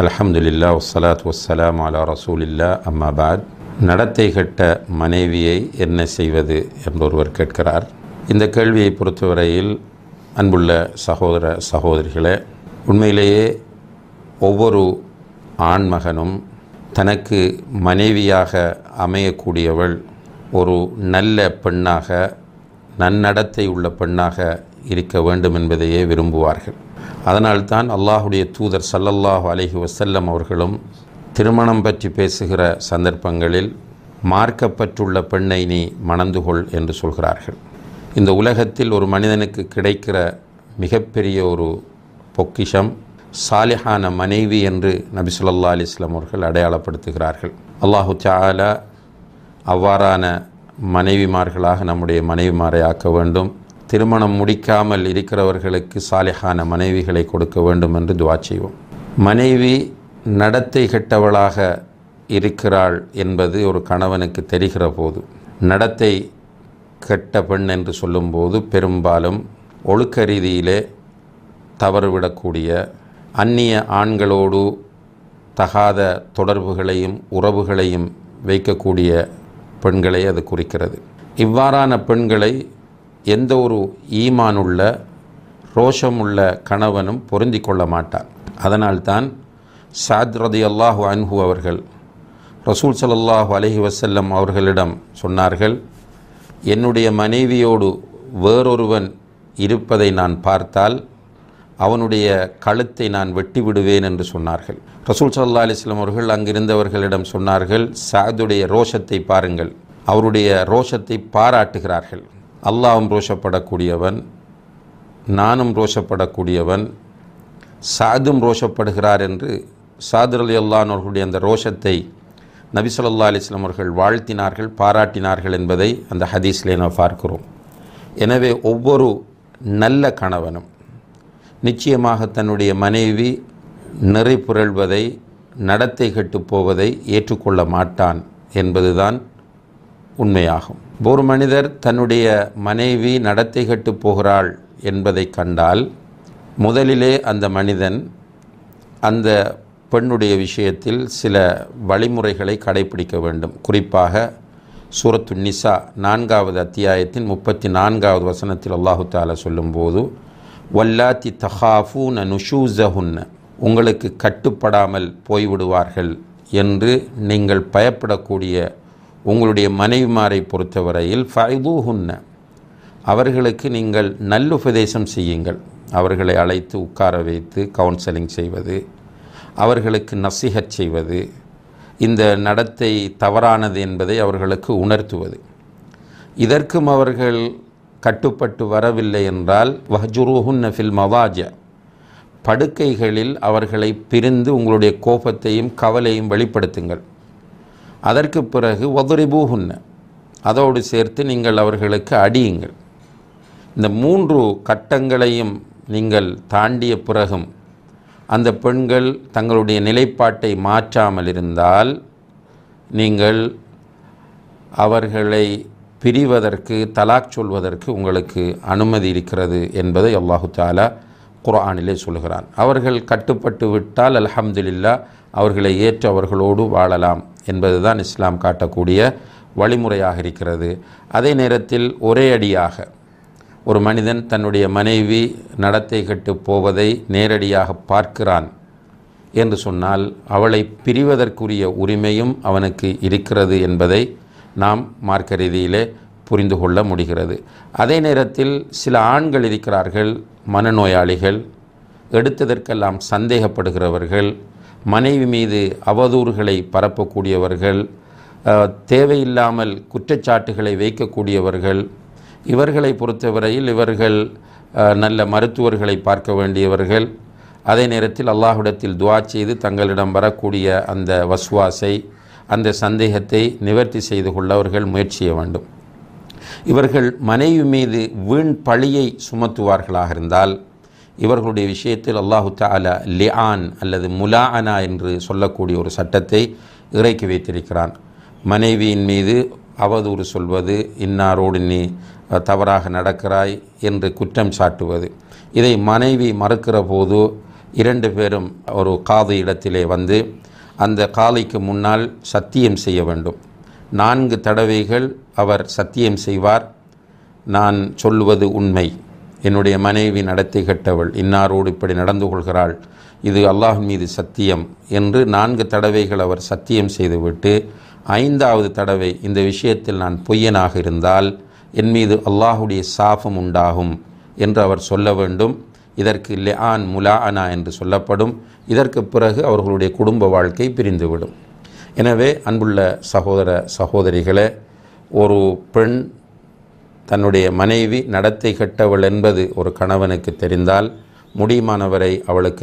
அலமதுல்லா வசலாத் வசலாம் அலா ரசூலில்லா அம்மாபாத் நடத்தை கட்ட மனைவியை என்ன செய்வது என்று ஒருவர் கேட்கிறார் இந்த கேள்வியை பொறுத்தவரையில் அன்புள்ள சகோதர சகோதரிகளே உண்மையிலேயே ஒவ்வொரு ஆண்மகனும் தனக்கு மனைவியாக அமையக்கூடியவள் ஒரு நல்ல பெண்ணாக நன்னடத்தை உள்ள பெண்ணாக இருக்க வேண்டும் என்பதையே விரும்புவார்கள் அதனால்தான் அல்லாஹுடைய தூதர் சல்லல்லாஹு அலஹி வசல்லம் அவர்களும் திருமணம் பற்றி பேசுகிற சந்தர்ப்பங்களில் மார்க்கப்பற்றுள்ள பெண்ணை நீ மணந்து கொள் என்று சொல்கிறார்கள் இந்த உலகத்தில் ஒரு மனிதனுக்கு கிடைக்கிற மிகப்பெரிய ஒரு பொக்கிஷம் சாலிஹான மனைவி என்று நபிசுல்லா அலிஸ்லாம் அவர்கள் அடையாளப்படுத்துகிறார்கள் அல்லாஹு சாலா அவ்வாறான மனைவிமார்களாக நம்முடைய மனைவிமாரை ஆக்க வேண்டும் திருமணம் முடிக்காமல் இருக்கிறவர்களுக்கு சாலிகான மனைவிகளை கொடுக்க வேண்டும் என்று துவா செய்வோம் மனைவி நடத்தை கெட்டவளாக இருக்கிறாள் என்பது ஒரு கணவனுக்கு தெரிகிற போது நடத்தை கெட்ட பெண் என்று சொல்லும்போது பெரும்பாலும் ஒழுக்க ரீதியிலே தவறுவிடக்கூடிய அந்நிய ஆண்களோடு தகாத தொடர்புகளையும் உறவுகளையும் வைக்கக்கூடிய பெண்களை அது குறிக்கிறது இவ்வாறான பெண்களை எந்த ஒரு ஈமானுள்ள ரோஷமுள்ள கணவனும் பொருந்தி கொள்ள மாட்டார் அதனால்தான் சாத் ரதி அல்லாஹு அன்ஹு அவர்கள் ரசூல் சல்லாஹு அலஹி வசல்லம் அவர்களிடம் சொன்னார்கள் என்னுடைய மனைவியோடு வேறொருவன் இருப்பதை நான் பார்த்தால் அவனுடைய கழுத்தை நான் வெட்டி விடுவேன் என்று சொன்னார்கள் ரசூல் சல்லா அலிஸ்லாம் அவர்கள் அங்கிருந்தவர்களிடம் சொன்னார்கள் சாதுடைய ரோஷத்தை பாருங்கள் அவருடைய ரோஷத்தை பாராட்டுகிறார்கள் அல்லாவும் ரோஷப்படக்கூடியவன் நானும் ரோஷப்படக்கூடியவன் சாதும் ரோஷப்படுகிறார் என்று சாதுர் அலி அல்லானவர்களுடைய அந்த ரோஷத்தை சொல்லா அலிஸ்லாம் அவர்கள் வாழ்த்தினார்கள் பாராட்டினார்கள் என்பதை அந்த ஹதீஸ்லே நாம் பார்க்கிறோம் எனவே ஒவ்வொரு நல்ல கணவனும் நிச்சயமாக தன்னுடைய மனைவி நிறை புரள்வதை நடத்தை போவதை ஏற்றுக்கொள்ள மாட்டான் என்பதுதான் உண்மையாகும் ஒரு மனிதர் தன்னுடைய மனைவி நடத்தை கட்டு போகிறாள் என்பதை கண்டால் முதலிலே அந்த மனிதன் அந்த பெண்ணுடைய விஷயத்தில் சில வழிமுறைகளை கடைபிடிக்க வேண்டும் குறிப்பாக சூரத்து நிசா நான்காவது அத்தியாயத்தின் முப்பத்தி நான்காவது வசனத்தில் அல்லாஹு தாலா சொல்லும்போது வல்லாத்தி தஹாஃபூன நுஷூசஹுன்ன உங்களுக்கு கட்டுப்படாமல் போய்விடுவார்கள் என்று நீங்கள் பயப்படக்கூடிய உங்களுடைய மனைவிமாரை பொறுத்தவரையில் ஹுன்ன அவர்களுக்கு நீங்கள் நல்லுபதேசம் செய்யுங்கள் அவர்களை அழைத்து உட்கார வைத்து கவுன்சிலிங் செய்வது அவர்களுக்கு நசிகச் செய்வது இந்த நடத்தை தவறானது என்பதை அவர்களுக்கு உணர்த்துவது இதற்கும் அவர்கள் கட்டுப்பட்டு வரவில்லை என்றால் வஹ்ஜுருஹுன்ன ஃபில் மவாஜ படுக்கைகளில் அவர்களை பிரிந்து உங்களுடைய கோபத்தையும் கவலையும் வெளிப்படுத்துங்கள் அதற்கு பிறகு ஒதுரிபூஹுன்ன அதோடு சேர்த்து நீங்கள் அவர்களுக்கு அடியுங்கள் இந்த மூன்று கட்டங்களையும் நீங்கள் தாண்டிய பிறகும் அந்த பெண்கள் தங்களுடைய நிலைப்பாட்டை மாற்றாமல் இருந்தால் நீங்கள் அவர்களை பிரிவதற்கு தலாக் சொல்வதற்கு உங்களுக்கு அனுமதி இருக்கிறது என்பதை அல்லாஹு தாலா குரானிலே சொல்கிறான் அவர்கள் கட்டுப்பட்டு விட்டால் அல்ஹம்துலில்லா அவர்களை ஏற்று அவர்களோடு வாழலாம் என்பதுதான் இஸ்லாம் காட்டக்கூடிய வழிமுறையாக இருக்கிறது அதே நேரத்தில் ஒரே அடியாக ஒரு மனிதன் தன்னுடைய மனைவி நடத்தை கட்டு போவதை நேரடியாக பார்க்கிறான் என்று சொன்னால் அவளை பிரிவதற்குரிய உரிமையும் அவனுக்கு இருக்கிறது என்பதை நாம் மார்க்க ரீதியிலே புரிந்து கொள்ள முடிகிறது அதே நேரத்தில் சில ஆண்கள் இருக்கிறார்கள் மனநோயாளிகள் எடுத்ததற்கெல்லாம் சந்தேகப்படுகிறவர்கள் மனைவி மீது அவதூறுகளை பரப்பக்கூடியவர்கள் தேவையில்லாமல் குற்றச்சாட்டுகளை வைக்கக்கூடியவர்கள் இவர்களை பொறுத்தவரையில் இவர்கள் நல்ல மருத்துவர்களை பார்க்க வேண்டியவர்கள் அதே நேரத்தில் அல்லாஹுடத்தில் துவா செய்து தங்களிடம் வரக்கூடிய அந்த வசுவாசை அந்த சந்தேகத்தை நிவர்த்தி செய்து கொள்ள அவர்கள் முயற்சிய வேண்டும் இவர்கள் மனைவி மீது வீண் பழியை சுமத்துவார்களாக இருந்தால் இவர்களுடைய விஷயத்தில் அல்லாஹு தாலா ஆன் அல்லது முலா அனா என்று சொல்லக்கூடிய ஒரு சட்டத்தை இறக்கி வைத்திருக்கிறான் மனைவியின் மீது அவதூறு சொல்வது இன்னாரோடு நீ தவறாக நடக்கிறாய் என்று குற்றம் சாட்டுவது இதை மனைவி மறுக்கிற போது இரண்டு பேரும் ஒரு காது இடத்திலே வந்து அந்த காலைக்கு முன்னால் சத்தியம் செய்ய வேண்டும் நான்கு தடவைகள் அவர் சத்தியம் செய்வார் நான் சொல்லுவது உண்மை என்னுடைய மனைவி நடத்தை கெட்டவள் இன்னாரோடு இப்படி நடந்து கொள்கிறாள் இது அல்லாஹ் மீது சத்தியம் என்று நான்கு தடவைகள் அவர் சத்தியம் செய்துவிட்டு ஐந்தாவது தடவை இந்த விஷயத்தில் நான் பொய்யனாக இருந்தால் என் மீது அல்லாஹுடைய சாபம் உண்டாகும் என்று அவர் சொல்ல வேண்டும் இதற்கு முலா முலாஅனா என்று சொல்லப்படும் இதற்கு பிறகு அவர்களுடைய குடும்ப வாழ்க்கை பிரிந்துவிடும் எனவே அன்புள்ள சகோதர சகோதரிகளை ஒரு பெண் தன்னுடைய மனைவி நடத்தை கட்டவள் என்பது ஒரு கணவனுக்கு தெரிந்தால் முடியுமானவரை அவளுக்கு